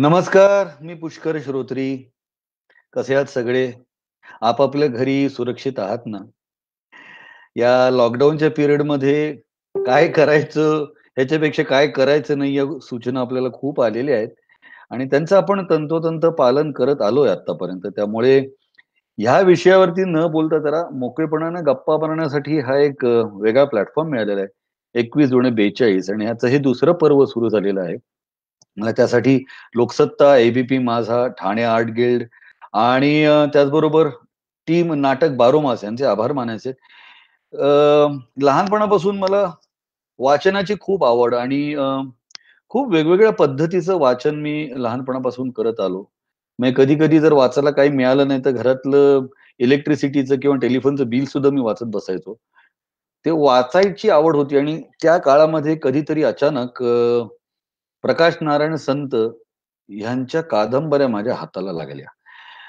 नमस्कार मी पुष्कर श्रोत्री कसे आहात सगळे आपापल्या घरी सुरक्षित आहात ना या लॉकडाऊनच्या मध्ये काय करायचं ह्याच्यापेक्षा काय करायचं नाही या सूचना आपल्याला खूप आलेल्या आहेत आणि त्यांचं आपण तंतोतंत पालन करत आलोय आतापर्यंत त्यामुळे ह्या विषयावरती न बोलता जरा मोकळेपणानं गप्पा बनवण्यासाठी हा एक वेगळा प्लॅटफॉर्म मिळालेला आहे एकवीस जुने बेचाळीस आणि ह्याचं हे दुसरं पर्व सुरू झालेलं आहे त्यासाठी लोकसत्ता एबीपी माझा ठाणे आर्ट गिल्ड आणि त्याचबरोबर टीम नाटक बारोमास यांचे आभार मानायचे लहानपणापासून मला वाचनाची खूप आवड आणि खूप वेगवेगळ्या पद्धतीचं वाचन मी लहानपणापासून करत आलो मग कधी कधी जर वाचायला काही मिळालं नाही तर घरातलं इलेक्ट्रिसिटीचं किंवा टेलिफोनचं बिल सुद्धा मी वाचत बसायचो ते वाचायची आवड होती आणि त्या काळामध्ये कधीतरी अचानक प्रकाश नारायण संत यांच्या कादंबऱ्या माझ्या हाताला लागल्या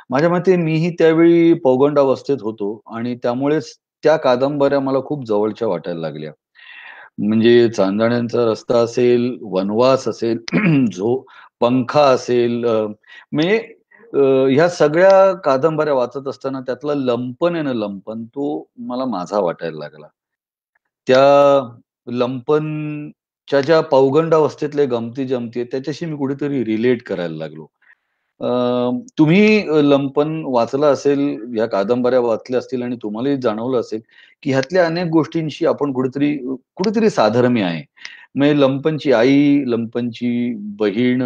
माझ्या मते मीही त्यावेळी पौगंड अवस्थेत होतो आणि त्यामुळेच त्या कादंबऱ्या मला खूप जवळच्या वाटायला लागल्या म्हणजे चांदण्यांचा रस्ता असेल वनवास असेल झो पंखा असेल म्हणजे ह्या सगळ्या कादंबऱ्या वाचत असताना त्यातला लंपन आहे ना लंपन तो मला माझा वाटायला लागला त्या लंपन च्या ज्या पौगंड अवस्थेतले गमती जमती त्याच्याशी मी कुठेतरी रिलेट करायला लागलो तुम्ही लंपन वाचला असेल या कादंबऱ्या वाचल्या असतील आणि तुम्हालाही जाणवलं असेल की ह्यातल्या अनेक गोष्टींशी आपण कुठेतरी कुठेतरी साधर्म्य आहे म्हणजे लंपनची आई लंपनची बहीण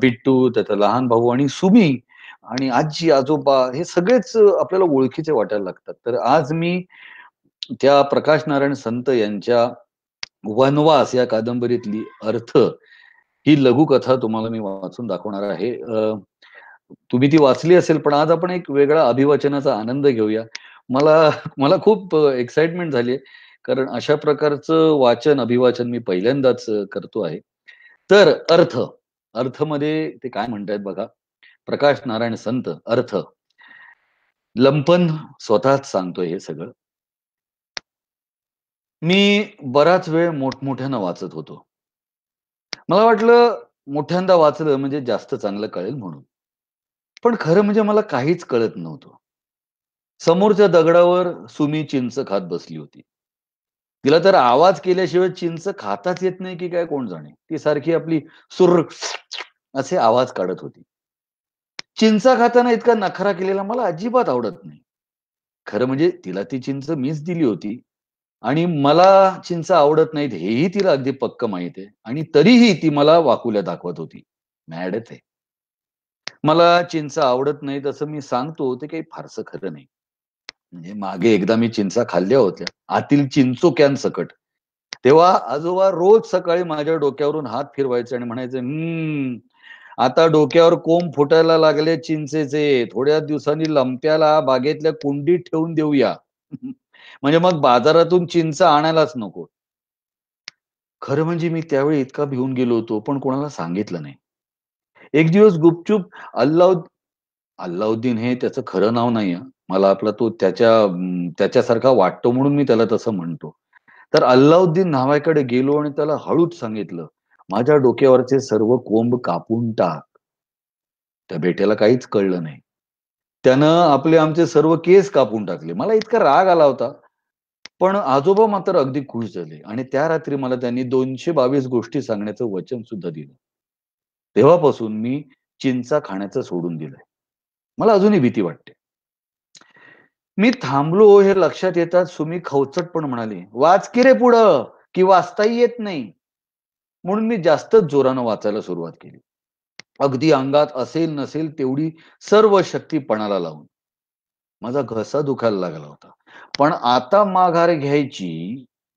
बिट्टू त्याचा लहान भाऊ आणि सुमी आणि आजी आजोबा हे सगळेच आपल्याला ओळखीचे वाटायला लागतात तर आज मी त्या प्रकाश नारायण संत यांच्या वनवास या कादंबरीतली अर्थ ही लघुकथा तुम्हाला मी वाचून दाखवणार आहे तुम्ही ती वाचली असेल पण आज आपण एक वेगळा अभिवाचनाचा आनंद घेऊया मला मला खूप एक्साइटमेंट झाली कारण अशा प्रकारचं वाचन अभिवाचन मी पहिल्यांदाच करतो आहे तर अर्थ अर्थमध्ये ते काय म्हणतायत बघा प्रकाश नारायण संत अर्थ लंपन स्वतःच सांगतोय हे सगळं मी बराच वेळ मोठमोठ्यानं वाचत होतो मला वाटलं मोठ्यांदा वाचलं म्हणजे जास्त चांगलं कळेल म्हणून पण खरं म्हणजे मला काहीच कळत नव्हतं समोरच्या दगडावर सुमी चिंच खात बसली होती तिला तर आवाज केल्याशिवाय चिंच खाताच येत नाही की काय कोण जाणे ती सारखी आपली सुर असे आवाज काढत होती चिंचा खाताना इतका नखरा केलेला मला अजिबात आवडत नाही खरं म्हणजे तिला ती चिंच मीच दिली होती आणि मला चिंचा आवडत नाहीत हेही तिला अगदी पक्क माहित आहे आणि तरीही ती मला वाकुल्या दाखवत होती मॅड आहे मला चिंचा आवडत नाहीत असं मी सांगतो ते काही फारसं खरं नाही म्हणजे मागे एकदा मी चिंचा खाल्ल्या होत्या आतील चिंचो कॅन सकट तेव्हा आजोबा रोज सकाळी माझ्या डोक्यावरून हात फिरवायचे आणि म्हणायचे हम्म आता डोक्यावर कोंब फुटायला लागले चिंचेचे थोड्या दिवसांनी लंप्याला बागेतल्या कुंडीत ठेवून देऊया म्हणजे मग बाजारातून चिंच आणायलाच नको खरं म्हणजे मी त्यावेळी इतका भिवून गेलो होतो पण कोणाला सांगितलं नाही एक दिवस गुपचूप अल्लाउद अल्लाउद्दीन हे त्याचं खरं नाव नाही मला आपला तो त्याच्या त्याच्यासारखा वाटतो म्हणून मी त्याला तसं म्हणतो तर अल्लाउद्दीन नावाकडे गेलो आणि त्याला हळूच सांगितलं माझ्या डोक्यावरचे सर्व कोंब कापून टाक त्या बेट्याला काहीच कळलं नाही त्यानं आपले आमचे सर्व केस कापून टाकले मला इतका राग आला होता पण आजोबा मात्र अगदी खुश झाले आणि त्या रात्री मला त्यांनी दोनशे बावीस गोष्टी सांगण्याचं वचन सुद्धा दिलं तेव्हापासून मी चिंचा खाण्याचं सोडून दिलंय मला अजूनही भीती वाटते मी थांबलो हे लक्षात येतात सुमी खवचट पण म्हणाले वाच की रे पुढं की वाचताही येत नाही म्हणून मी जास्तच जोरानं वाचायला सुरुवात केली अगदी अंगात असेल नसेल तेवढी सर्व शक्ती पणाला लावून माझा घसा दुखायला लागला होता पण आता माघार घ्यायची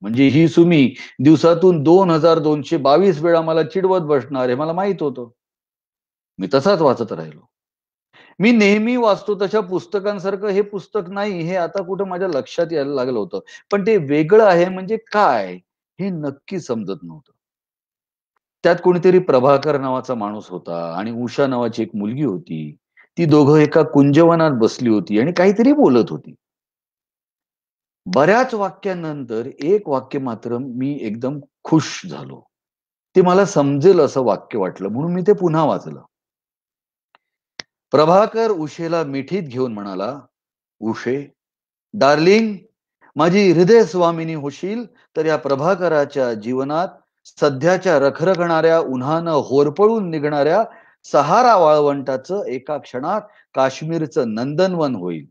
म्हणजे ही सुमी दिवसातून दोन हजार दोनशे बावीस वेळा मला चिडवत बसणार हे मला माहित होतं मी तसाच वाचत राहिलो मी नेहमी वाचतो तशा पुस्तकांसारखं हे पुस्तक नाही हे आता कुठं माझ्या लक्षात यायला लागलं होतं पण ते वेगळं आहे म्हणजे काय हे नक्की समजत नव्हतं त्यात कोणीतरी प्रभाकर नावाचा माणूस होता आणि उषा नावाची एक मुलगी होती ती दोघं एका कुंजवनात बसली होती आणि काहीतरी बोलत होती बऱ्याच वाक्यानंतर एक वाक्य मात्र मी एकदम खुश झालो ते मला समजेल असं वाक्य वाटलं म्हणून मी ते पुन्हा वाचलं प्रभाकर उषेला मिठीत घेऊन म्हणाला उषे डार्लिंग माझी हृदय स्वामिनी होशील तर या प्रभाकराच्या जीवनात सध्याच्या रखरखणाऱ्या उन्हानं होरपळून निघणाऱ्या सहारा वाळवंटाचं एका क्षणात काश्मीरचं नंदनवन होईल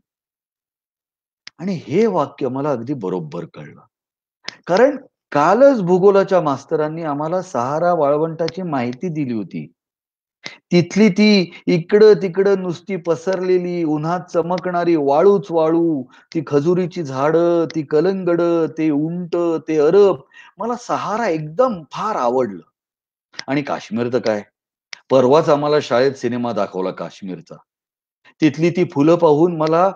आणि हे वाक्य मला अगदी बरोबर कळलं कारण कालच भूगोलाच्या मास्तरांनी आम्हाला सहारा वाळवंटाची माहिती दिली होती तिथली ती इकडं तिकडं नुसती पसरलेली उन्हात चमकणारी वाळूच वाळू ती खजुरीची झाडं ती कलंगड ते उंट ते अरब मला सहारा एकदम फार आवडलं आणि काश्मीर तर काय परवाच आम्हाला शाळेत सिनेमा दाखवला काश्मीरचा तिथली ती फुलं पाहून मला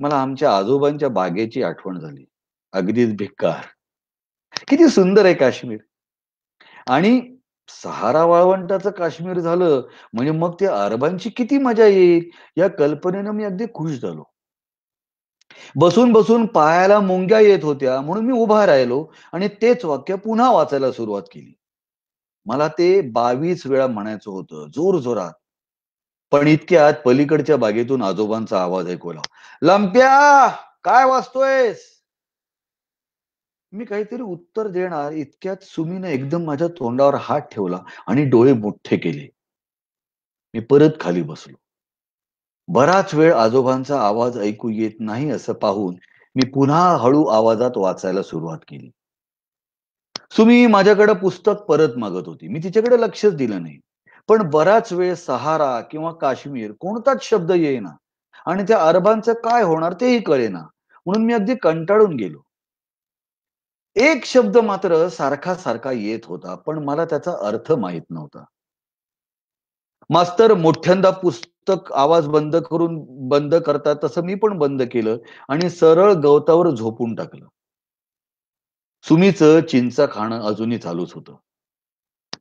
मला आमच्या आजोबांच्या बागेची आठवण झाली अगदीच भिक्कार किती सुंदर आहे काश्मीर आणि सहारा वाळवंटाचं काश्मीर झालं म्हणजे मग त्या अरबांची किती मजा येईल या कल्पनेनं मी अगदी खुश झालो बसून बसून पायाला मुंग्या येत होत्या म्हणून मी उभा राहिलो आणि तेच वाक्य पुन्हा वाचायला सुरुवात केली मला ते बावीस वेळा म्हणायचं होतं जोर जोरात पण इतक्यात पलीकडच्या बागेतून आजोबांचा आवाज ऐकवला लंप्या काय वाचतोयस मी काहीतरी उत्तर देणार इतक्यात सुमीने एकदम माझ्या तोंडावर हात ठेवला आणि डोळे मोठे केले मी परत खाली बसलो बराच वेळ आजोबांचा आवाज ऐकू येत नाही असं पाहून मी पुन्हा हळू आवाजात वाचायला सुरुवात केली सुमी माझ्याकडे पुस्तक परत मागत होती मी तिच्याकडे लक्षच दिलं नाही पण बराच वेळ सहारा किंवा काश्मीर कोणताच शब्द येईना आणि त्या अरबांचं काय होणार तेही कळेना म्हणून मी अगदी कंटाळून गेलो एक शब्द मात्र सारखा सारखा येत होता पण मला त्याचा अर्थ माहीत नव्हता मास्तर मोठ्यांदा पुस्तक आवाज बंद करून बंद करतात तसं मी पण बंद केलं आणि सरळ गवतावर झोपून टाकलं सुमीच चिंचा खाणं अजूनही चालूच होत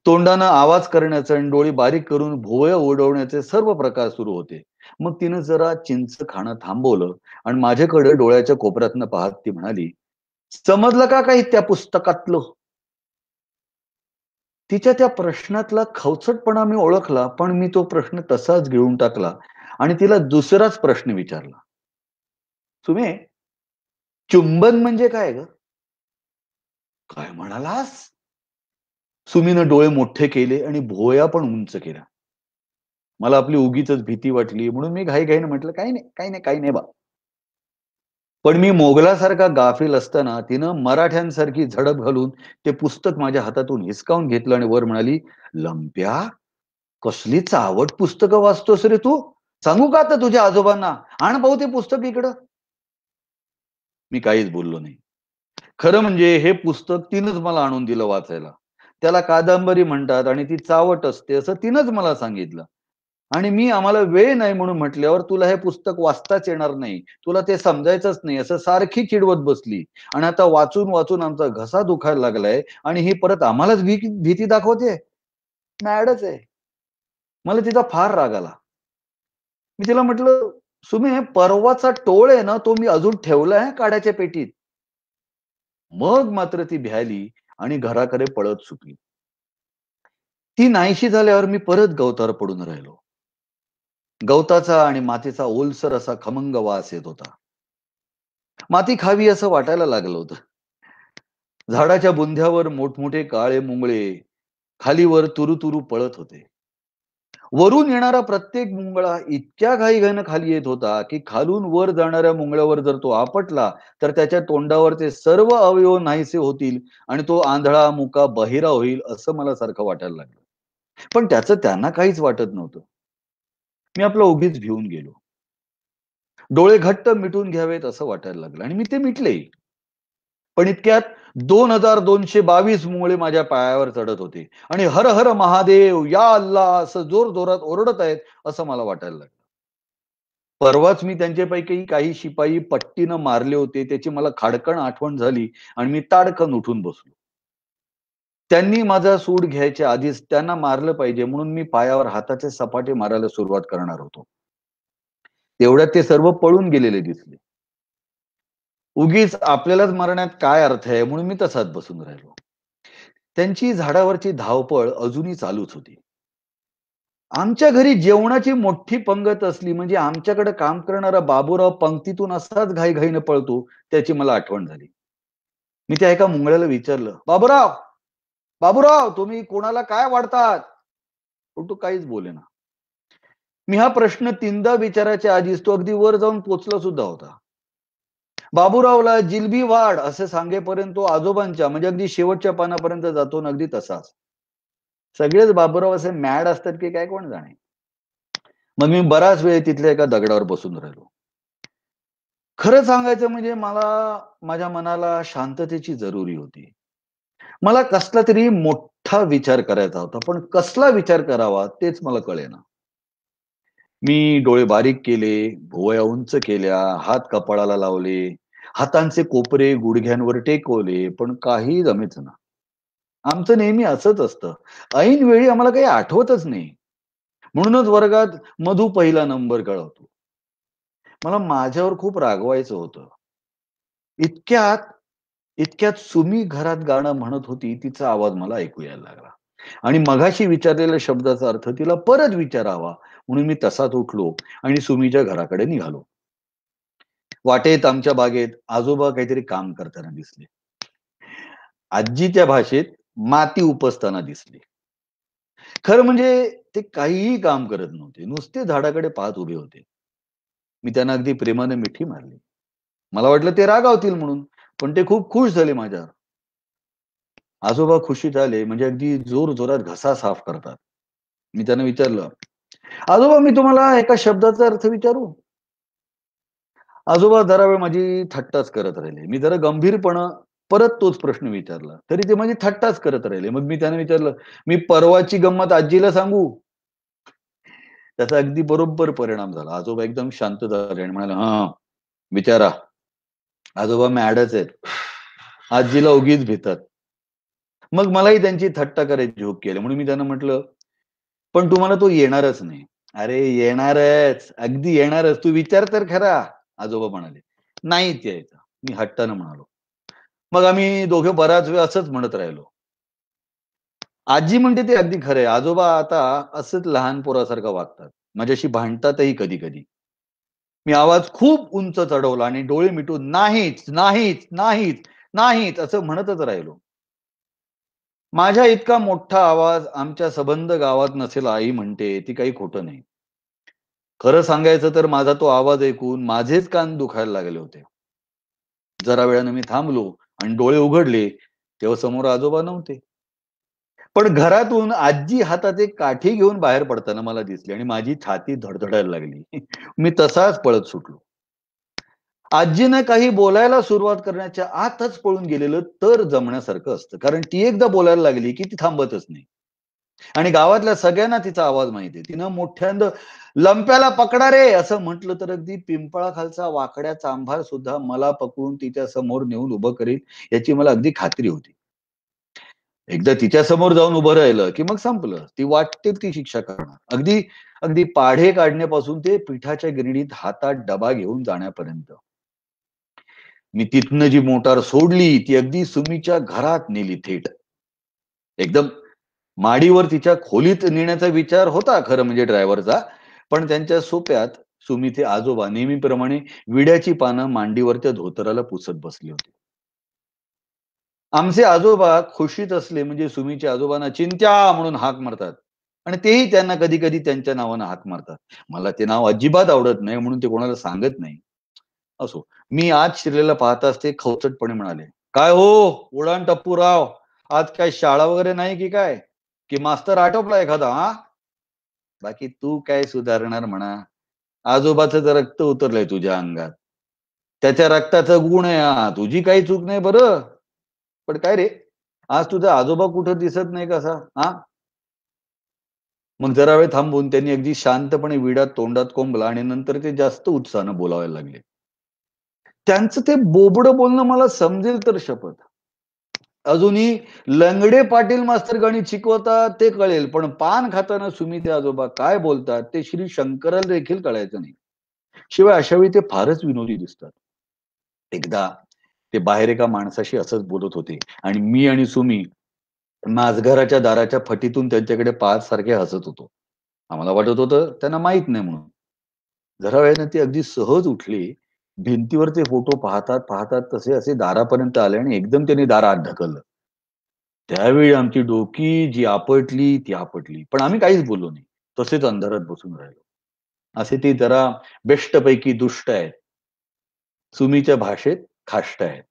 तोंडानं आवाज करण्याचं आणि डोळी बारीक करून भोवय ओढवण्याचे सर्व प्रकार सुरू होते मग तिनं जरा चिंच खाणं थांबवलं आणि माझ्याकडे डोळ्याच्या कोपऱ्यातनं पाहत ती म्हणाली समजलं का काही त्या पुस्तकातलं तिच्या त्या प्रश्नातला खवचटपणा मी ओळखला पण मी तो प्रश्न तसाच घेऊन टाकला आणि तिला दुसराच प्रश्न विचारला तुम्ही चुंबन म्हणजे काय ग काय म्हणालास सुमीनं डोळे मोठे केले आणि भोया पण उंच केला मला आपली उगीच भीती वाटली म्हणून मी घाई घाईनं म्हटलं काही नाही काही नाही काही नाही बा पण मी मोगलासारखा गाफील असताना तिनं मराठ्यांसारखी झडप घालून ते पुस्तक माझ्या हातातून हिसकावून घेतलं आणि वर म्हणाली लंप्या कसली चावट पुस्तकं वाचतोस रे तू सांगू का आता तुझ्या आजोबांना आण भाऊ ते पुस्तक इकडं मी काहीच बोललो नाही खरं म्हणजे हे पुस्तक तिनंच मला आणून दिलं वाचायला त्याला कादंबरी म्हणतात आणि ती चावट असते असं तिनंच मला सांगितलं आणि मी आम्हाला वेळ नाही म्हणून म्हटल्यावर तुला हे पुस्तक वाचताच येणार नाही तुला ते समजायचंच नाही असं सारखी चिडवत बसली आणि आता वाचून वाचून आमचा घसा दुखायला लागलाय आणि ही परत आम्हालाच भीती दाखवते मॅडच आहे मला तिचा फार राग आला मी तिला म्हटलं सुमे परवाचा टोळ आहे ना तो मी अजून ठेवला आहे काड्याच्या पेटीत मग मात्र ती भ्याली आणि घराकडे पळत सुटली ती नाहीशी झाल्यावर मी परत गवतावर पडून राहिलो गवताचा आणि मातीचा ओलसर असा खमंग वास येत होता माती खावी असं वाटायला लागलं होतं झाडाच्या बुंध्यावर मोठमोठे काळे मुंगळे खालीवर तुरुतुरु पळत होते वरून येणारा प्रत्येक मुंगळा इतक्या घाईघाईनं खाली येत होता की खालून वर जाणाऱ्या मुंगळ्यावर जर तो आपटला तर त्याच्या तोंडावर ते सर्व अवयव नाहीसे होतील आणि तो आंधळा मुका बहिरा होईल असं मला सारखं वाटायला लागलं पण त्याचं त्यांना काहीच वाटत नव्हतं मी आपलं उभीच भिवून गेलो डोळे घट्ट मिटून घ्यावेत असं वाटायला लागलं आणि मी ते मिटले पण इतक्यात दोन हजार दोनशे बावीस मुळे माझ्या पायावर चढत होते आणि हर हर महादेव या अल्ला असं जोर जोरात ओरडत आहेत असं मला वाटायला लागलं परवाच मी त्यांच्यापैकी काही शिपाई पट्टीनं मारले होते त्याची मला खाडकण आठवण झाली आणि मी ताडकन उठून बसलो त्यांनी माझा सूड घ्यायच्या आधीच त्यांना मारलं पाहिजे म्हणून मी पायावर हाताचे सपाटे मारायला सुरुवात करणार होतो तेवढ्यात ते सर्व पळून गेलेले दिसले उगीच आपल्यालाच मारण्यात काय अर्थ आहे म्हणून मी तसाच बसून राहिलो त्यांची झाडावरची धावपळ अजूनही चालूच होती आमच्या घरी जेवणाची मोठी पंगत असली म्हणजे आमच्याकडे काम करणारा बाबूराव पंक्तीतून असाच घाईघाईनं पळतो त्याची मला आठवण झाली मी त्या एका मुंगळ्याला विचारलं बाबुराव बाबूराव तुम्ही कोणाला काय वाढतात पण तो काहीच बोले ना मी हा प्रश्न तीनदा विचाराच्या आधीच तो अगदी वर जाऊन पोचला सुद्धा होता बाबूरावला जिलबी वाढ असे सांगेपर्यंत तो आजोबांच्या म्हणजे अगदी शेवटच्या पानापर्यंत जातो ना अगदी तसाच सगळेच बाबूराव असे मॅड असतात की काय कोण जाणे मग मी बराच वेळ तिथल्या एका दगडावर बसून राहिलो खरं सांगायचं म्हणजे मला माझ्या मनाला शांततेची जरुरी होती मला कसला तरी मोठा विचार करायचा होता पण कसला विचार करावा तेच मला कळेना मी डोळे बारीक केले भुवया उंच केल्या हात कपाळाला लावले हातांचे कोपरे गुडघ्यांवर टेकवले पण काही जमेच ना आमचं नेहमी असंच असतं ऐन वेळी आम्हाला काही आठवतच नाही म्हणूनच वर्गात मधू पहिला नंबर कळवतो मला माझ्यावर खूप रागवायचं होतं इतक्यात इतक्यात सुमी घरात गाणं म्हणत होती तिचा आवाज मला ऐकू यायला लागला आणि मघाशी विचारलेल्या शब्दाचा अर्थ तिला परत विचारावा म्हणून मी तसाच उठलो आणि सुमीच्या घराकडे निघालो वाटेत आमच्या बागेत आजोबा काहीतरी काम करताना दिसले आजीच्या भाषेत माती उपसताना दिसली खरं म्हणजे ते काहीही काम करत नव्हते नुसते झाडाकडे पाहत उभे होते मी त्यांना अगदी प्रेमाने मिठी मारली मला वाटलं ते रागावतील म्हणून पण ते खूप खुश झाले माझ्यावर आजोबा खुशी झाले म्हणजे अगदी जोर जोरात घसा साफ करतात मी त्यांना विचारलं आजोबा मी तुम्हाला एका शब्दाचा अर्थ विचारू आजोबा जरा वेळ माझी थट्टाच करत राहिले मी जरा गंभीरपणा परत तोच प्रश्न विचारला तरी ते माझी थट्टाच करत राहिले मग मी त्यांना विचारलं मी परवाची गंमत आजीला सांगू त्याचा अगदी बरोबर परिणाम झाला आजोबा एकदम शांत झाले आणि म्हणाला हा विचारा आजोबा मॅडच आहेत आजीला उगीच भितात मग मलाही त्यांची थट्टा करायची झोप केली म्हणून मी त्यांना म्हटलं पण तुम्हाला तो येणारच नाही अरे येणारच अगदी येणारच तू विचार तर खरा आजोबा म्हणाले नाही यायचं मी हट्टानं म्हणालो मग आम्ही दोघे बराच वेळ असंच म्हणत राहिलो आजी म्हणते ते अगदी खरंय आजोबा आता असंच लहान पोरासारखं वागतात माझ्याशी भांडतातही कधी कधी मी आवाज खूप उंच चढवला आणि डोळे मिटून नाहीच नाहीच नाहीच नाहीच असं म्हणतच राहिलो माझ्या इतका मोठा आवाज आमच्या सबंध गावात नसेल आई म्हणते ती काही खोट नाही खरं सांगायचं तर माझा तो आवाज ऐकून माझेच कान दुखायला लागले होते जरा वेळानं मी थांबलो आणि डोळे उघडले तेव्हा समोर आजोबा नव्हते पण घरातून आजी हातात एक काठी घेऊन बाहेर पडताना मला दिसली आणि माझी छाती धडधडायला लागली मी तसाच पळत सुटलो आजीनं काही बोलायला सुरुवात करण्याच्या आतच पळून गेलेलं तर जमण्यासारखं असतं कारण ती एकदा बोलायला लागली की ती थांबतच नाही आणि गावातल्या सगळ्यांना तिचा आवाज माहिती आहे तिनं मोठ्यांद लंप्याला पकडा रे असं म्हटलं तर अगदी पिंपळाखालचा वाकड्याचा चांभार सुद्धा मला पकडून तिच्या समोर नेऊन उभं करेल याची मला अगदी खात्री होती एकदा तिच्या समोर जाऊन उभं राहिलं की मग संपलं ती वाटते ती शिक्षा करणार अगदी अगदी पाढे काढण्यापासून ते पिठाच्या गिरणीत हातात डबा घेऊन जाण्यापर्यंत मी तिथनं जी मोटार सोडली ती अगदी सुमीच्या घरात नेली थेट एकदम माडीवर तिच्या खोलीत नेण्याचा विचार होता खरं म्हणजे ड्रायव्हरचा पण त्यांच्या सोप्यात सुमी ते आजोबा नेहमीप्रमाणे विड्याची पानं मांडीवरच्या धोतराला पुसत बसले होते आमचे आजोबा खुशीत असले म्हणजे सुमीच्या आजोबांना चिंत्या म्हणून हाक मारतात आणि तेही त्यांना कधी कधी त्यांच्या नावानं हाक मारतात मला ते नाव अजिबात आवडत नाही म्हणून ते कोणाला सांगत नाही असो मी आज शिरलेला पाहताच ते खवचटपणे म्हणाले काय हो उडान टप्पू राव आज काय शाळा वगैरे नाही की काय की मास्तर आटोपला एखादा हा बाकी तू काय सुधारणार म्हणा आजोबाचं रक्त उतरलंय तुझ्या अंगात त्याच्या रक्ताचा गुण आहे हा तुझी काही चूक नाही बरं पण काय रे आज तुझा आजोबा कुठं दिसत नाही कसा हा मग जरा वेळ थांबून त्यांनी अगदी शांतपणे विडा तोंडात कोंबला आणि नंतर ते जास्त उत्साहानं बोलायला लागले त्यांचं ते बोबडं बोलणं मला समजेल तर शपथ अजूनही लंगडे पाटील मास्तर गाणी शिकवतात ते कळेल पण पान खाताना सुमिते आजोबा काय बोलतात ते श्री शंकराला देखील कळायचं नाही शिवाय अशावेळी ते फारच विनोदी दिसतात एकदा ते बाहेर एका माणसाशी असंच बोलत होते आणि मी आणि सुमी माझघराच्या दाराच्या फटीतून त्यांच्याकडे पाहत सारखे हसत होतो आम्हाला वाटत होतं त्यांना माहीत नाही म्हणून जरा वेळेनं ती अगदी सहज उठली भिंतीवर ते फोटो पाहतात पाहतात तसे असे दारापर्यंत आले आणि एकदम त्यांनी दारात ढकललं त्यावेळी आमची डोकी जी आपटली ती आपटली पण आम्ही काहीच बोललो नाही तसेच अंधारात बसून राहिलो असे ते जरा बेस्ट दुष्ट आहेत सुमीच्या भाषेत खाष्ट आहे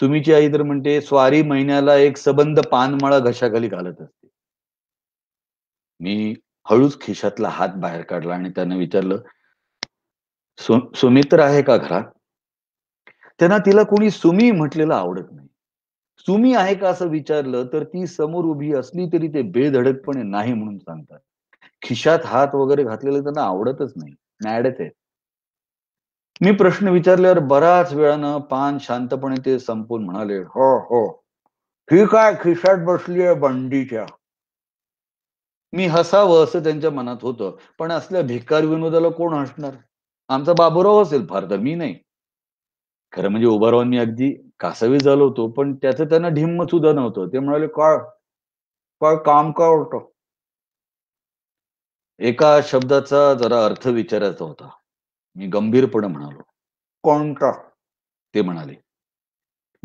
सुमीची आई तर म्हणते स्वारी महिन्याला एक सबंद पानमळा घशाखाली घालत असते मी हळूच खिशातला हात बाहेर काढला आणि त्यानं विचारलं सु, सुमित्र आहे का घरात त्यांना तिला कोणी सुमी म्हटलेलं आवडत नाही सुमी आहे का असं विचारलं तर ती समोर उभी असली तरी ते बेधडकपणे नाही म्हणून सांगतात खिशात हात वगैरे घातलेलं त्यांना आवडतच नाही मॅडच आहेत मी प्रश्न विचारल्यावर बराच वेळानं पान शांतपणे ते संपून म्हणाले हो हो ही काय खिशात बसली आहे बंडीच्या मी हसावं असं त्यांच्या मनात होतं पण असल्या भिकार विनोदाला कोण हसणार आमचा बाबूराव असेल फार तर मी नाही खरं म्हणजे उभारवांनी मी अगदी कासावी झालो होतो पण त्याचं त्यांना ढिम्म सुद्धा नव्हतं ते म्हणाले काळ काळ काम का होतं एका शब्दाचा जरा अर्थ विचारायचा होता मी गंभीरपणे म्हणालो कॉन्ट्रा ते म्हणाले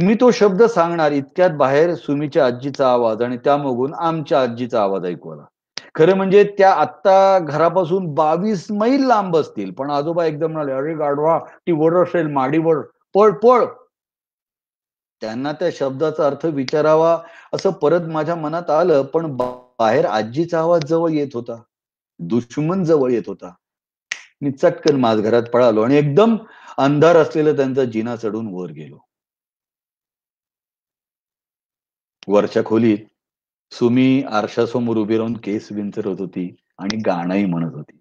मी तो शब्द सांगणार इतक्यात बाहेर सुमीच्या आजीचा आवाज आणि त्यामोगून आमच्या आजीचा आवाज ऐकू आला खरं म्हणजे त्या आत्ता घरापासून बावीस मैल लांब असतील पण आजोबा एकदम म्हणाले अरे गाडवा ती वर असेल माडीवर पळ पळ त्यांना त्या शब्दाचा अर्थ विचारावा असं परत माझ्या मनात आलं पण बाहेर आजीचा आवाज जवळ येत होता दुश्मन जवळ येत होता मी चटकन घरात पळालो आणि एकदम अंधार असलेलं त्यांचा जिना चढून वर गेलो वरच्या खोलीत सुमी आरशासमोर उभी राहून केस विंचरत होती आणि गाणंही म्हणत होती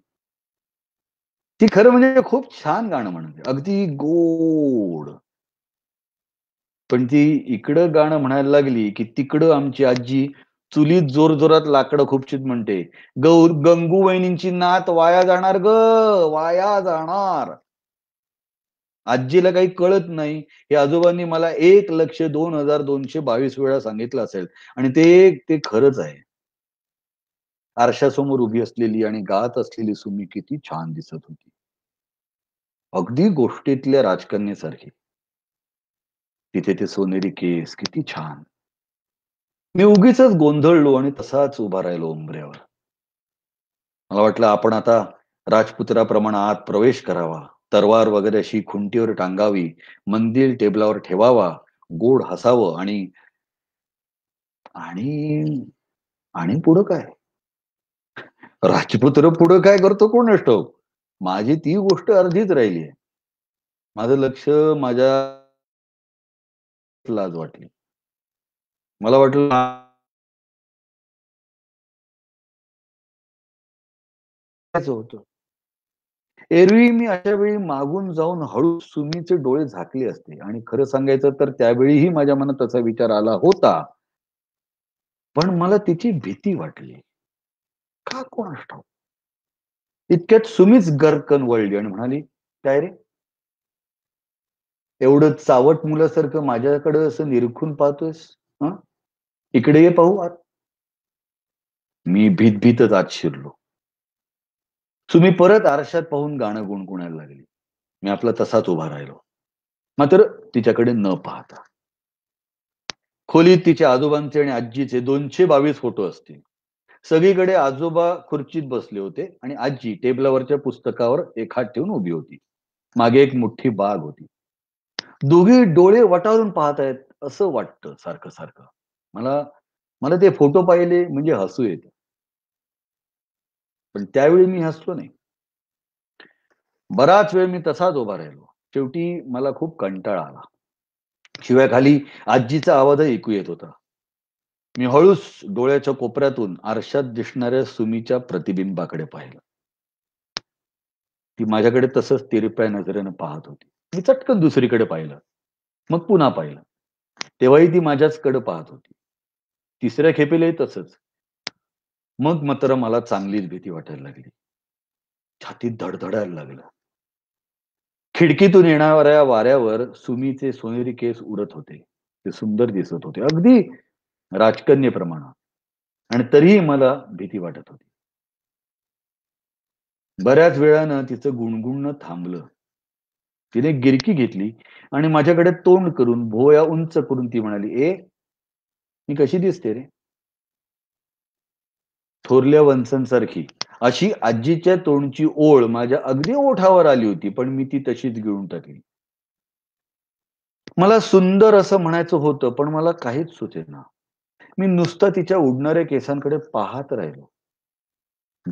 ती खरं म्हणजे खूप छान गाणं म्हणत अगदी गोड पण ती इकडं गाणं म्हणायला लागली की तिकडं आमची आजी चुलीत जोरजोरात लाकडं खुपचित म्हणते गौर गंगू वहिनींची नात वाया जाणार ग वाया जाणार आजीला काही कळत नाही हे आजोबांनी मला एक लक्ष दोन हजार दोनशे बावीस वेळा सांगितलं असेल आणि ते ते खरंच आहे आरशासमोर उभी असलेली आणि गात असलेली सुमी किती छान दिसत होती अगदी गोष्टीतल्या राजकन्यासारखी तिथे ते सोनेरी केस किती छान मी उगीच गोंधळलो आणि तसाच उभा राहिलो उंबऱ्यावर मला वाटलं आपण आता राजपुत्राप्रमाणे आत प्रवेश करावा तरवार वगैरे अशी खुंटीवर टांगावी मंदिर टेबलावर ठेवावा गोड हसावं आणि आणि आणि पुढं काय राजपुत्र पुढं काय करतो कोण असतो माझी ती गोष्ट अर्धीच राहिली आहे माझं लक्ष माझ्या लाज वाटली मला वाटलं होत एरवी मी वेळी मागून जाऊन हळू सुमीचे डोळे झाकले असते आणि खरं सांगायचं तर त्यावेळीही माझ्या मनात तसा विचार आला होता. पण मला तिची भीती वाटली. का कोण ठाऊक? इतक्यात सुमीच गरकन वळली आणि म्हणाली, "काय रे?" एवढं चावट मुलासारखं माझ्याकडे असं निरखून पाहतोयस? इकडे ये पाहू आत मी भीत भीतच आत शिरलो तुम्ही परत आरशात पाहून गाणं गुणगुणायला लागली मी आपला तसाच उभा राहिलो मात्र तिच्याकडे न पाहता खोलीत तिच्या आजोबांचे आणि आजीचे दोनशे बावीस फोटो असतील सगळीकडे आजोबा खुर्चीत बसले होते आणि आजी टेबलावरच्या पुस्तकावर एक हात ठेवून उभी होती मागे एक मोठी बाग होती दोघी डोळे वटारून आहेत असं वाटतं सारखं सारखं मला मला ते फोटो पाहिले म्हणजे हसू येत पण त्यावेळी मी हसलो नाही बराच वेळ मी तसाच उभा राहिलो शेवटी मला खूप कंटाळा आला शिवाय खाली आजीचा आवाज ऐकू येत होता मी हळूच डोळ्याच्या कोपऱ्यातून आरशात दिसणाऱ्या सुमीच्या प्रतिबिंबाकडे पाहिलं ती माझ्याकडे तसंच तिरप्या नजरेनं पाहत होती मी चटकन दुसरीकडे पाहिलं मग पुन्हा पाहिलं तेव्हाही ती कडे पाहत होती तिसऱ्या खेपेलाही तसंच मग मात्र मला चांगलीच भीती वाटायला लागली छातीत धडधडायला लागला खिडकीतून येणाऱ्या वाऱ्यावर सुमीचे सोनेरी केस उडत होते ते सुंदर दिसत होते अगदी राजकन्ये प्रमाणात आणि तरीही मला भीती वाटत होती बऱ्याच वेळानं तिचं गुणगुणणं थांबलं तिने गिरकी घेतली आणि माझ्याकडे तोंड करून भोया उंच करून ती म्हणाली ए मी कशी दिसते रे थोरल्या वंशांसारखी अशी आजीच्या तोंडची ओळ माझ्या अगदी ओठावर आली होती पण मी ती तशीच गिळून टाकली मला सुंदर असं म्हणायचं होतं पण मला काहीच ना मी नुसतं तिच्या उडणाऱ्या केसांकडे पाहत राहिलो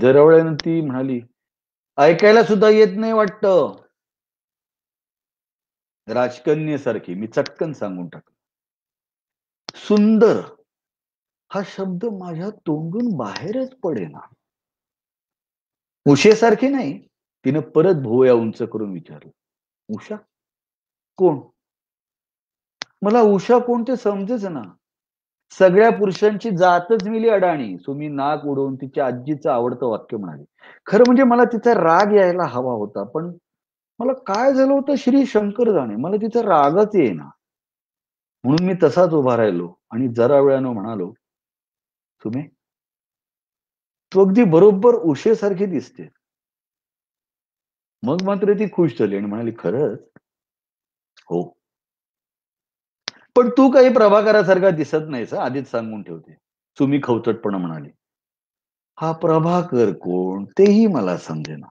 जरावळ्यानं ती म्हणाली ऐकायला सुद्धा येत नाही वाटतं राजकन्येसारखी मी चटकन सांगून टाकलं सुंदर हा शब्द माझ्या तोंडून बाहेरच पडे ना उषेसारखी नाही तिनं परत भोवया उंच करून विचारलं उषा कोण मला उषा कोण ते समजेच ना सगळ्या पुरुषांची जातच मिली अडाणी सो मी नाक उडवून तिच्या आजीचं आवडतं वाक्य म्हणाले खरं म्हणजे मला तिचा राग यायला हवा होता पण मला काय झालं होतं श्री शंकर जाणे मला तिचा रागच येईना म्हणून मी तसाच उभा राहिलो आणि जरा वेळानं म्हणालो तुम्ही तू अगदी बरोबर उशेसारखी दिसते मग मात्र ती खुश झाली आणि म्हणाली खरंच हो पण तू काही प्रभाकरासारखा दिसत नाहीस आधीच सांगून ठेवते तुम्ही खवचटपणा म्हणाली हा प्रभाकर कोण तेही मला समजेना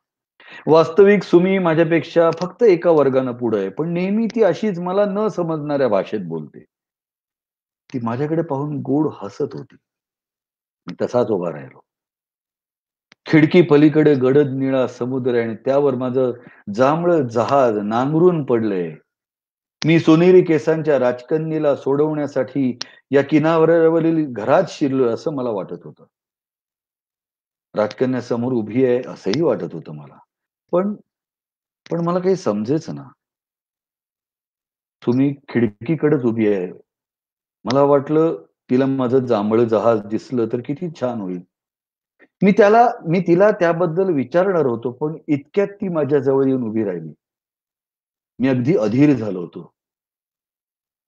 वास्तविक सुमी माझ्यापेक्षा फक्त एका वर्गानं पुढं आहे पण नेहमी ती अशीच मला न समजणाऱ्या भाषेत बोलते ती माझ्याकडे पाहून गोड हसत होती मी तसाच उभा राहिलो खिडकी पलीकडे गडद निळा समुद्र आणि त्यावर माझं जांभळ जहाज नांगरून पडलंय मी सोनेरी केसांच्या राजकन्येला सोडवण्यासाठी या किनाऱ्यावरील घरात शिरलोय असं मला वाटत होतं राजकन्या समोर उभी आहे असंही वाटत होतं मला पण पण मला काही समजेच ना. तुम्ही खिडकीकडेच उभी आहे. मला वाटलं तिला माझं जांभळ जहाज दिसलं तर किती छान होईल. मी त्याला मी तिला त्याबद्दल विचारणार होतो, पण इतक्यात ती माझ्याजवळ येऊन उभी राहिली. मी अगदी अधीर झालो होतो.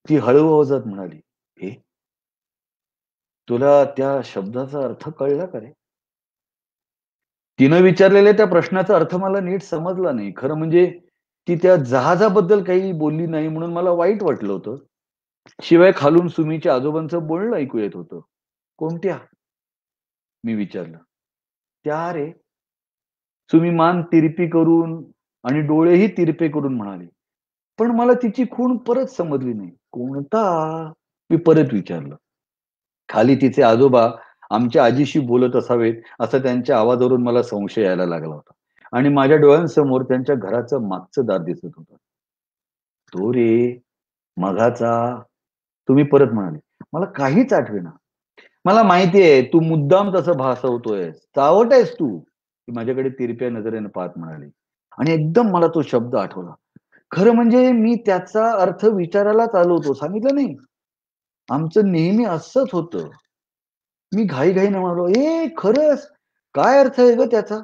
ती हळू आवाजात म्हणाली, हे "तुला त्या शब्दाचा अर्थ कळला का रे?" तिनं विचारलेल्या त्या प्रश्नाचा अर्थ मला नीट समजला नाही खरं म्हणजे ती त्या जहाजाबद्दल काही बोलली नाही म्हणून मला वाईट वाटलं होतं शिवाय खालून सुमीच्या आजोबांचं बोलणं ऐकू येत होतं कोणत्या मी विचारलं त्या रे सुमी मान तिरपी करून आणि डोळेही तिरपे करून म्हणाले पण मला तिची खूण परत समजली नाही कोणता मी परत विचारलं खाली तिचे आजोबा आमच्या आजीशी बोलत असावेत असं त्यांच्या आवाजावरून मला संशय यायला लागला होता आणि माझ्या डोळ्यांसमोर त्यांच्या घराचं मागचं दार दिसत होत तो रे मघाचा तुम्ही परत म्हणाले मला काहीच आठवेना मला माहिती आहे तू मुद्दाम तसं भासवतोय चावट आहेस तू माझ्याकडे तिरप्या नजरेनं पाहत म्हणाली आणि एकदम मला तो शब्द आठवला खरं म्हणजे मी त्याचा अर्थ विचारायलाच आलो होतो सांगितलं नाही आमचं नेहमी असंच होतं मी घाई घाई म्हणालो ए खरच काय अर्थ आहे ग त्याचा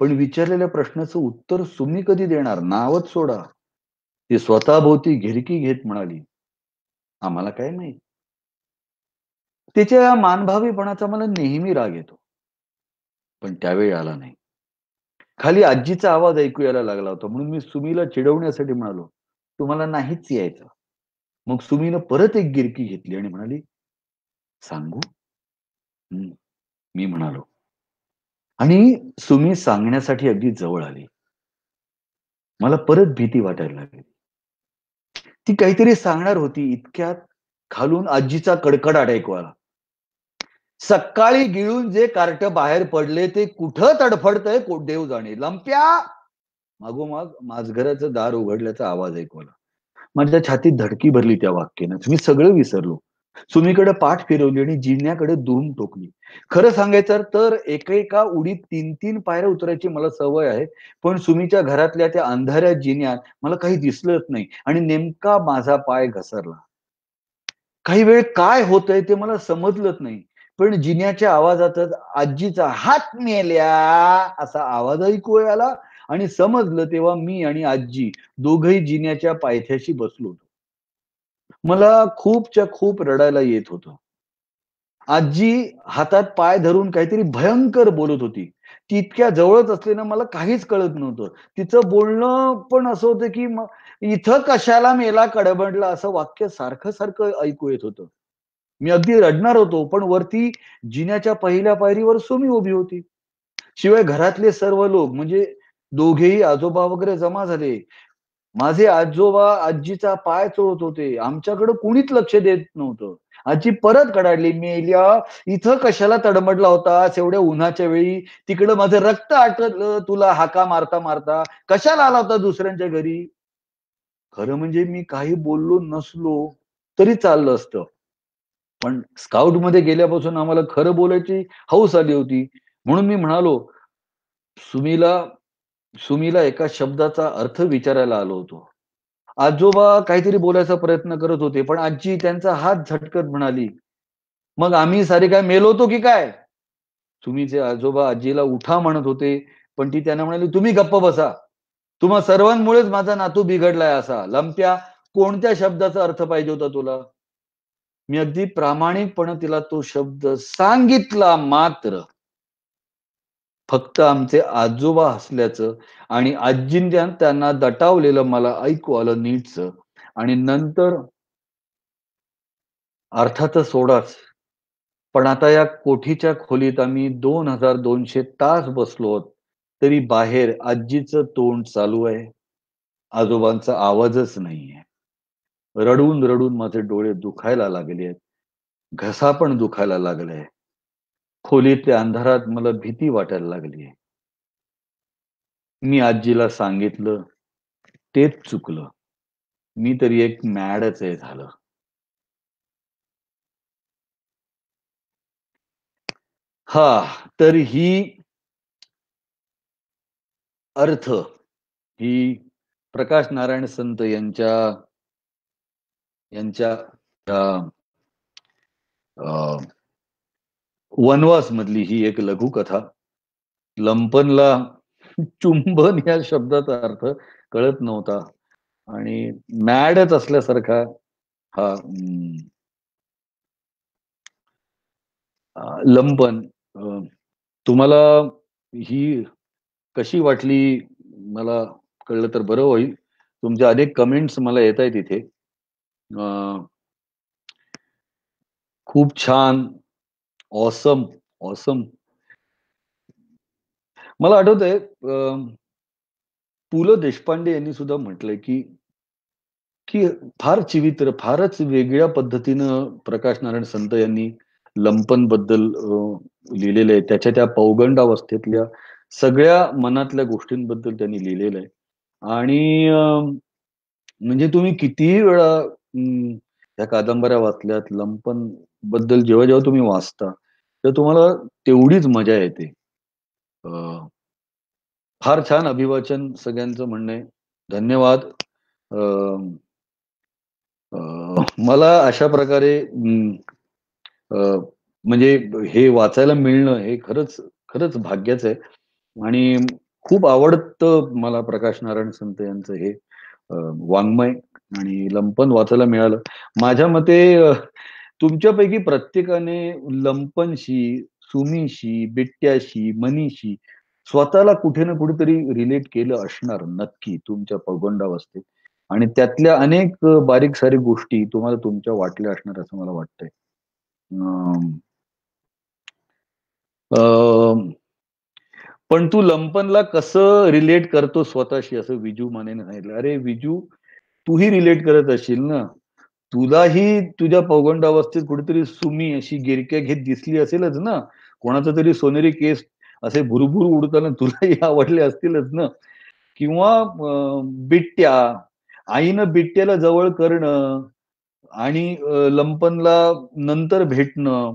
पण विचारलेल्या प्रश्नाचं उत्तर सुमी कधी देणार नावच सोडा ती स्वतःभोवती घिरकी घेत म्हणाली आम्हाला काय नाही तिच्या या मानभावीपणाचा मला नेहमी राग येतो पण त्यावेळी आला नाही खाली आजीचा आवाज ऐकू यायला लागला होता म्हणून मी सुमीला चिडवण्यासाठी म्हणालो तुम्हाला नाहीच यायचं मग सुमीनं परत एक गिरकी घेतली आणि म्हणाली सांगू मी म्हणालो आणि सुमी सांगण्यासाठी अगदी जवळ आली मला परत भीती वाटायला लागली ती काहीतरी सांगणार होती इतक्यात खालून आजीचा कडकडाट ऐकू सकाळी गिळून जे कार्ट बाहेर पडले ते कुठं तडफडतंय देव जाणे लंप्या मागोमाग माझघराचं दार उघडल्याचा आवाज ऐकू आला माझ्या छातीत धडकी भरली त्या वाक्यानं मी सगळं विसरलो सुमीकडे पाठ फिरवली आणि जिन्याकडे दुरून टोकली खरं सांगायचं तर एकेका उडीत तीन तीन पायऱ्या उतरायची मला सवय आहे पण सुमीच्या घरातल्या त्या अंधाऱ्या जिन्यात मला काही दिसलंच नाही आणि नेमका माझा पाय घसरला काही वेळ काय होतंय ते मला समजलंच नाही पण जिन्याच्या आवाजातच आजीचा हात मेल्या असा आवाज ऐकू आला आणि समजलं तेव्हा मी आणि आजी दोघही जिन्याच्या पायथ्याशी बसलो होतो मला खूपच्या खूप रडायला येत होतं आजी हातात पाय धरून काहीतरी भयंकर बोलत होती ती इतक्या जवळच असल्यानं मला काहीच कळत नव्हतं तिचं बोलणं पण असं होतं की इथं कशाला मेला कडबडला असं वाक्य सारखं सारखं ऐकू येत होतं मी अगदी रडणार होतो पण वरती जिन्याच्या पहिल्या पायरीवर सोमी उभी होती शिवाय घरातले सर्व लोक म्हणजे दोघेही आजोबा वगैरे जमा झाले माझे आजोबा आजीचा पाय चोळत होते आमच्याकडे कोणीच लक्ष देत नव्हतं आजी परत कडाडली मेल्या इथं कशाला तडमडला होता एवढ्या उन्हाच्या वेळी तिकडं माझं रक्त आटलं तुला हाका मारता मारता कशाला आला होता दुसऱ्यांच्या घरी खरं म्हणजे मी काही बोललो नसलो तरी चाललं असतं पण स्काउट मध्ये गेल्यापासून आम्हाला खरं बोलायची हौस आली होती म्हणून मी म्हणालो सुमीला सुमीला एका शब्दाचा अर्थ विचारायला आलो होतो आजोबा काहीतरी बोलायचा प्रयत्न करत होते पण आजी त्यांचा हात झटकत म्हणाली मग आम्ही सारे काय मेलो होतो की काय सुमीचे आजोबा आजीला उठा म्हणत होते पण ती त्यांना म्हणाली तुम्ही गप्प बसा तुम्हा सर्वांमुळेच माझा नातू बिघडलाय असा लंप्या कोणत्या शब्दाचा अर्थ पाहिजे होता तुला मी अगदी प्रामाणिकपणे तिला तो शब्द सांगितला मात्र फक्त आमचे आजोबा असल्याचं आणि आजींच्या त्यांना दटावलेलं मला ऐकू आलं नीटच आणि नंतर अर्थात सोडाच पण आता या कोठीच्या खोलीत आम्ही दोन हजार दोनशे तास बसलो तरी बाहेर आजीचं तोंड चालू आहे आजोबांचा आवाजच नाहीये रडून रडून माझे डोळे दुखायला लागले आहेत घसा पण दुखायला लागलाय खोलीतल्या अंधारात मला भीती वाटायला लागली मी आजीला सांगितलं तेच चुकलं मी तरी एक मॅडच आहे झालं हा तर ही अर्थ ही प्रकाश नारायण संत यांच्या यांच्या वनवास मधली ही एक लघुकथा लंपनला चुंबन या शब्दाचा अर्थ कळत नव्हता आणि मॅडच असल्यासारखा हा लंपन तुम्हाला ही कशी वाटली मला कळलं तर बरं होईल तुमच्या अनेक कमेंट्स मला येत आहेत इथे खूप छान ऑसम ऑसम मला आठवत आहे पु ल देशपांडे यांनी सुद्धा म्हटलंय की की फार चिवित्र फारच वेगळ्या पद्धतीनं प्रकाश नारायण संत यांनी लंपन बद्दल लिहिलेलं आहे त्याच्या त्या पौगंडावस्थेतल्या सगळ्या मनातल्या गोष्टींबद्दल त्यांनी लिहिलेलं आहे आणि म्हणजे तुम्ही कितीही वेळा या कादंबऱ्या वाचल्यात लंपन बद्दल जेव्हा जेव्हा तुम्ही वाचता तर तुम्हाला तेवढीच मजा येते फार छान अभिवाचन सगळ्यांचं म्हणणे आहे धन्यवाद मला अशा प्रकारे म्हणजे हे वाचायला मिळणं हे खरंच खरंच भाग्याचं आहे आणि खूप आवडतं मला प्रकाश नारायण संत यांचं हे वाङ्मय आणि लंपन वाचायला मिळालं माझ्या मते तुमच्यापैकी प्रत्येकाने लंपनशी, सुमीशी, बिट्ट्याशी, मनीशी स्वतःला कुठे ना कुठेतरी रिलेट केलं असणार नक्की तुमच्या पौगंडावस्थेत आणि त्यातल्या अनेक बारीक सारी गोष्टी तुम्हाला तुमच्या वाटल्या असणार असं मला वाटतंय पण तू लंपनला कसं रिलेट करतो स्वतःशी असं विजू माने सांगितलं अरे विजू तूही रिलेट करत असशील ना तुलाही तुझ्या पौगंड अवस्थेत कुठेतरी सुमी अशी गिरक्या घेत दिसली असेलच ना कोणाचा तरी सोनेरी केस असे भुरभुर उडताना तुलाही आवडले असतीलच ना किंवा बिट्ट्या आईनं बिट्ट्याला जवळ करणं आणि लंपनला नंतर भेटणं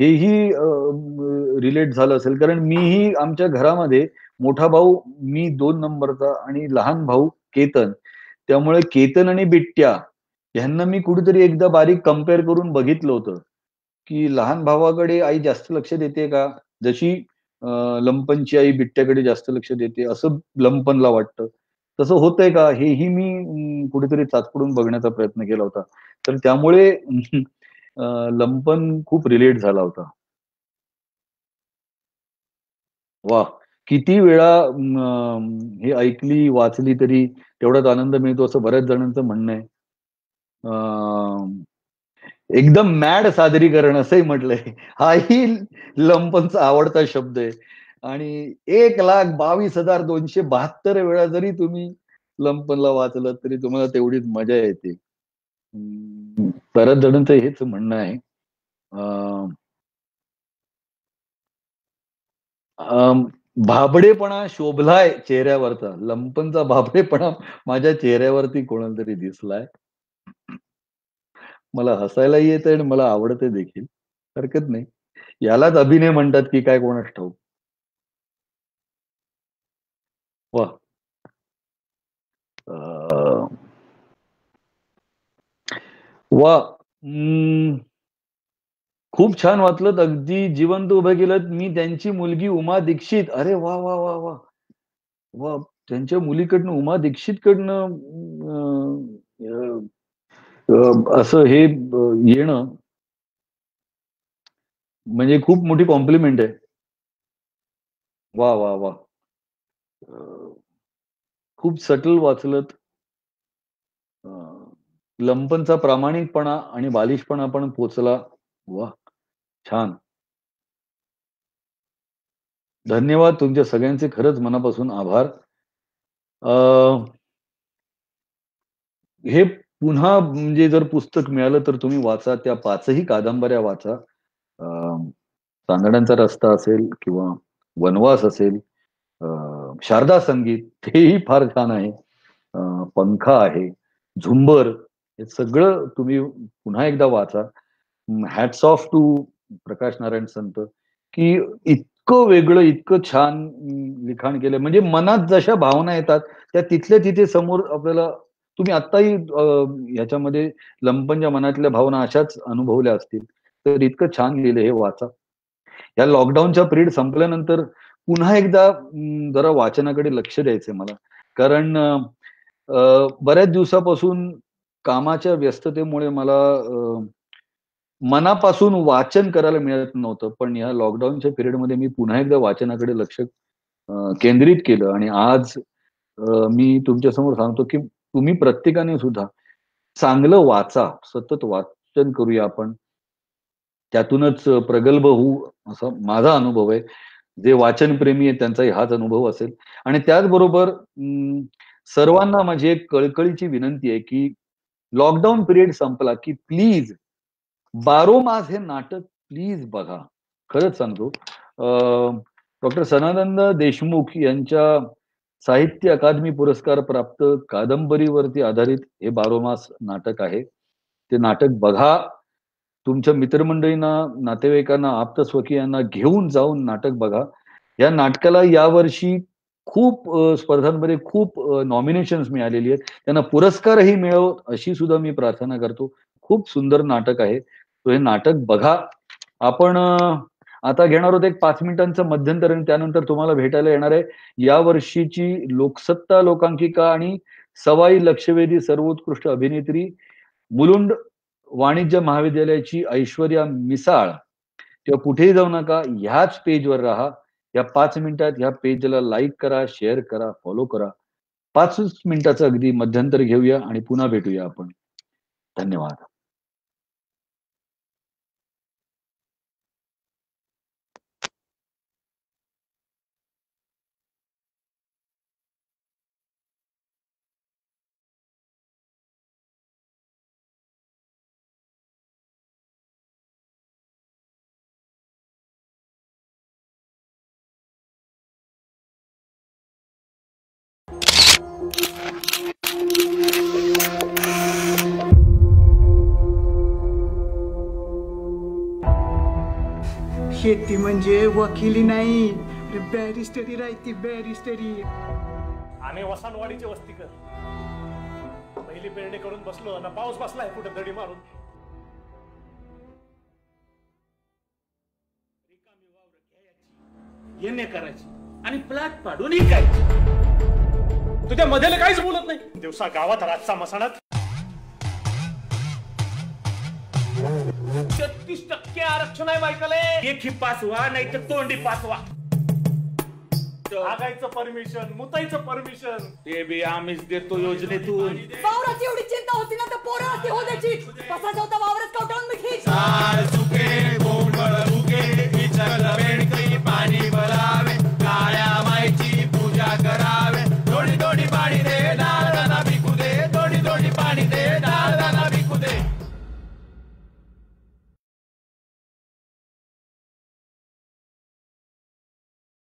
हेही रिलेट झालं असेल कारण मीही आमच्या घरामध्ये मोठा भाऊ मी दोन नंबरचा आणि लहान भाऊ केतन त्यामुळे केतन आणि बिट्ट्या यांना मी कुठेतरी एकदा बारीक कम्पेअर करून बघितलं होतं की लहान भावाकडे आई जास्त लक्ष देते का जशी लंपनची आई बिट्ट्याकडे जास्त लक्ष देते असं लंपनला वाटतं तसं होतंय का हेही मी कुठेतरी चाचपडून बघण्याचा प्रयत्न केला होता तर त्यामुळे लंपन खूप रिलेट झाला होता वा किती वेळा हे ऐकली वाचली तरी तेवढाच आनंद मिळतो असं बऱ्याच जणांचं म्हणणं आहे एकदम मॅड सादरीकरण असंही म्हटलंय हा हाही लंपनचा आवडता शब्द आहे आणि एक लाख बावीस हजार दोनशे बहात्तर वेळा जरी तुम्ही लंपनला वाचलं तरी तुम्हाला तेवढीच मजा येते परत जणांचं हेच म्हणणं आहे भाबडेपणा शोभलाय चेहऱ्यावरचा लंपनचा भाबडेपणा माझ्या चेहऱ्यावरती कोणाला तरी दिसलाय मला हसायलाही येते आणि मला आवडते देखील हरकत नाही यालाच अभिनय म्हणतात की काय कोणास ठाऊ वा वा खूप छान वाटलं अगदी जिवंत उभं केलं मी त्यांची मुलगी उमा दीक्षित अरे वा वा वा वा वा त्यांच्या मुलीकडनं उमा दीक्षितकडनं असं हे येणं म्हणजे खूप मोठी कॉम्प्लिमेंट आहे वा वा वा खूप सटल वाचलत लंपनचा प्रामाणिकपणा आणि बालिशपणा पण पोचला वा छान धन्यवाद तुमच्या सगळ्यांचे खरंच मनापासून आभार आ, हे पुन्हा म्हणजे जर पुस्तक मिळालं तर तुम्ही वाचा त्या पाचही कादंबऱ्या वाचा चांदण्यांचा रस्ता असेल किंवा वनवास असेल शारदा संगीत तेही फार छान आहे पंखा आहे झुंबर हे सगळं तुम्ही पुन्हा एकदा वाचा hats off to Prakash Narayan Sant की इतकं वेगळं इतकं छान लिखाण केलं म्हणजे मनात जशा भावना येतात त्या तिथल्या तिथे समोर आपल्याला तुम्ही आत्ताही ह्याच्यामध्ये लंपनच्या मनातल्या भावना अशाच अनुभवल्या असतील तर इतकं छान लिहिलं हे वाचा या लॉकडाऊनच्या पिरियड संपल्यानंतर पुन्हा एकदा जरा वाचनाकडे लक्ष द्यायचंय मला कारण बऱ्याच दिवसापासून कामाच्या व्यस्ततेमुळे मला मनापासून वाचन करायला मिळत नव्हतं पण या लॉकडाऊनच्या पिरियडमध्ये मी पुन्हा एकदा वाचनाकडे लक्ष केंद्रित केलं आणि आज मी तुमच्या समोर सांगतो की तुम्ही प्रत्येकाने सुद्धा चांगलं वाचा सतत वाचन करूया आपण त्यातूनच प्रगल्भ होऊ असा माझा अनुभव आहे जे वाचनप्रेमी आहे त्यांचाही हाच अनुभव असेल आणि त्याचबरोबर सर्वांना माझी एक कळकळीची विनंती आहे की लॉकडाऊन पिरियड संपला की प्लीज बारो मास हे नाटक प्लीज बघा खरंच सांगतो डॉक्टर सनानंद देशमुख यांच्या साहित्य अकादमी पुरस्कार प्राप्त कादंबरीवरती आधारित हे बारोमास नाटक आहे ते नाटक बघा तुमच्या मित्रमंडळींना नातेवाईकांना आप्त स्वकीयांना घेऊन जाऊन नाटक बघा या नाटकाला यावर्षी खूप स्पर्धांमध्ये खूप नॉमिनेशन्स मिळालेली आहेत त्यांना पुरस्कारही मिळव अशी सुद्धा मी प्रार्थना करतो खूप सुंदर नाटक आहे तो हे नाटक बघा आपण आता घेणार होते एक पाच मिनिटांचं मध्यंतर आणि त्यानंतर तुम्हाला भेटायला येणार आहे या वर्षीची लोकसत्ता लोकांकिका आणि सवाई लक्षवेधी सर्वोत्कृष्ट अभिनेत्री मुलुंड वाणिज्य महाविद्यालयाची ऐश्वर्या मिसाळ किंवा कुठेही जाऊ नका ह्याच पेजवर राहा या पाच मिनिटात ह्या पेजला लाईक करा शेअर करा फॉलो करा पाच मिनिटाचं अगदी मध्यंतर घेऊया आणि पुन्हा भेटूया आपण धन्यवाद शेती म्हणजे वकिली नाही बॅरिस्टरी राहते बॅरिस्टरी आम्ही वसानवाडीचे वस्ती कर पहिली पेरणी करून बसलो ना पाऊस बसलाय कुठे दडी मारून येणे करायची आणि प्लॅट पाडूनही काय तुझ्या मधेला काहीच बोलत नाही दिवसा गावात रातचा मसाणात छत्तीस टक्के आरक्षण आहे बायकाले एक ही पास व्हा नाही तर तोंडी पास व्हा लागायचं परमिशन मुतायचं परमिशन ते बी आम्हीच देतो योजनेतून वावराची एवढी चिंता होती ना तर पोरं असती हो कसा होता वावरात कवटाळून मिठी